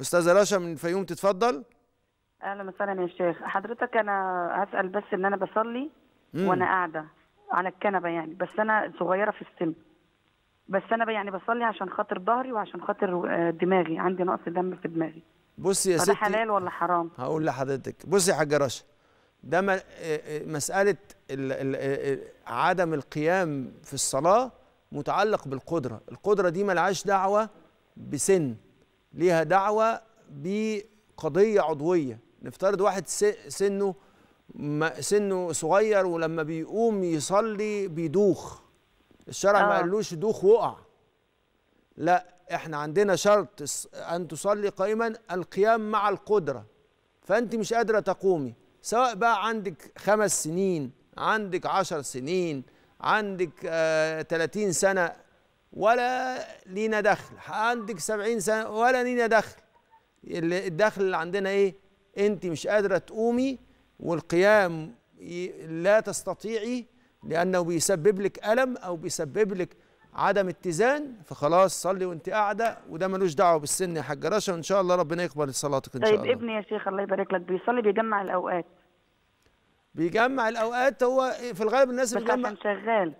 استاذه رشا من الفيوم تتفضل اهلا وسهلا يا شيخ حضرتك انا هسال بس ان انا بصلي مم. وانا قاعده على الكنبه يعني بس انا صغيره في السن بس انا يعني بصلي عشان خاطر ظهري وعشان خاطر آه، دماغي عندي نقص دم في دماغي بصي يا ستي ده حلال ولا حرام هقول لحضرتك بصي يا حاجه رشا ده آه، آه، مساله الـ الـ عدم القيام في الصلاه متعلق بالقدره القدره دي ما دعوه بسن ليها دعوه بقضيه عضويه نفترض واحد سنه سنه صغير ولما بيقوم يصلي بيدوخ الشرع آه. ما قالوش دوخ وقع لا احنا عندنا شرط ان تصلي قائما القيام مع القدره فانت مش قادره تقومي سواء بقى عندك خمس سنين عندك عشر سنين عندك آه 30 سنه ولا لينا دخل عندك سبعين سنة ولا لينا دخل الدخل اللي عندنا إيه أنت مش قادرة تقومي والقيام لا تستطيعي لأنه بيسبب لك ألم أو بيسبب لك عدم اتزان فخلاص صلي وانت قاعده وده ملوش دعوه بالسن يا حاجه رشا وان شاء الله ربنا يقبل صلاتك ان طيب شاء الله طيب ابني يا شيخ الله يبارك لك بيصلي بيجمع الاوقات بيجمع الاوقات هو في الغالب الناس بس بيجمع عشان شغال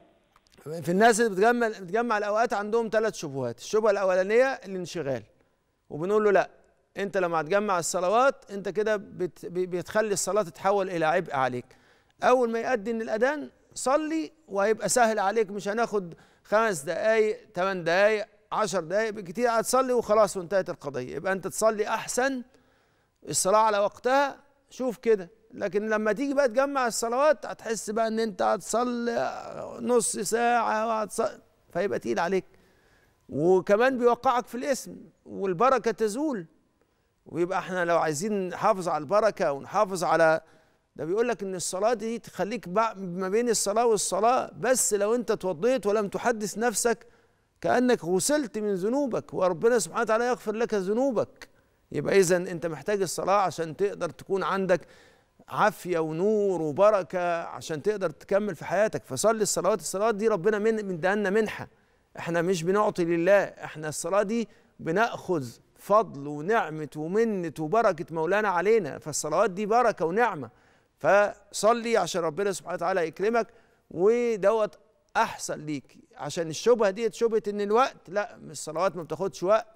في الناس اللي بتجمع بتجمع الاوقات عندهم ثلاث شبهات الشبهه الاولانيه الانشغال وبنقول له لا انت لما هتجمع الصلوات انت كده بت... بتخلي الصلاه تتحول الى عبء عليك اول ما يأذن الاذان صلي وهيبقى سهل عليك مش هناخد خمس دقائق ثمان دقائق عشر دقائق بكتير هتصلي وخلاص وانتهت القضيه يبقى انت تصلي احسن الصلاه على وقتها شوف كده لكن لما تيجي بقى تجمع الصلوات هتحس بقى ان انت هتصلي نص ساعه وهتصلي فيبقى تقيل عليك وكمان بيوقعك في الاسم والبركه تزول ويبقى احنا لو عايزين نحافظ على البركه ونحافظ على ده بيقول لك ان الصلاه دي تخليك ما بين الصلاه والصلاه بس لو انت توضيت ولم تحدث نفسك كانك غسلت من ذنوبك وربنا سبحانه وتعالى يغفر لك ذنوبك يبقى اذا انت محتاج الصلاه عشان تقدر تكون عندك عافيه ونور وبركه عشان تقدر تكمل في حياتك فصلي الصلوات الصلوات دي ربنا من مدهنا منحه احنا مش بنعطي لله احنا الصلاه دي بناخذ فضل ونعمه ومنه وبركه مولانا علينا فالصلوات دي بركه ونعمه فصلي عشان ربنا سبحانه وتعالى يكرمك ودوت احسن ليك عشان الشبهه ديت شبهه ان الوقت لا الصلوات ما بتاخدش وقت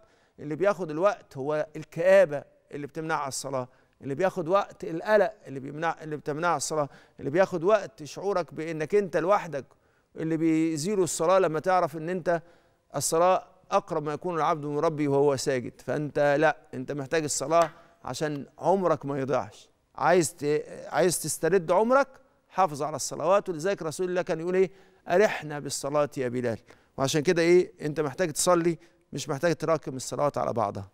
اللي بياخد الوقت هو الكآبه اللي بتمنعها الصلاه اللي بياخد وقت القلق اللي بيمنع اللي بتمنع الصلاه اللي بياخد وقت شعورك بانك انت لوحدك اللي بيزيله الصلاه لما تعرف ان انت الصلاه اقرب ما يكون العبد من ربي وهو ساجد فانت لا انت محتاج الصلاه عشان عمرك ما يضيعش عايز ت... عايز تسترد عمرك حافظ على الصلوات ولذلك رسول الله كان يقول ايه ارحنا بالصلاه يا بلال وعشان كده ايه انت محتاج تصلي مش محتاج تراكم الصلوات على بعضها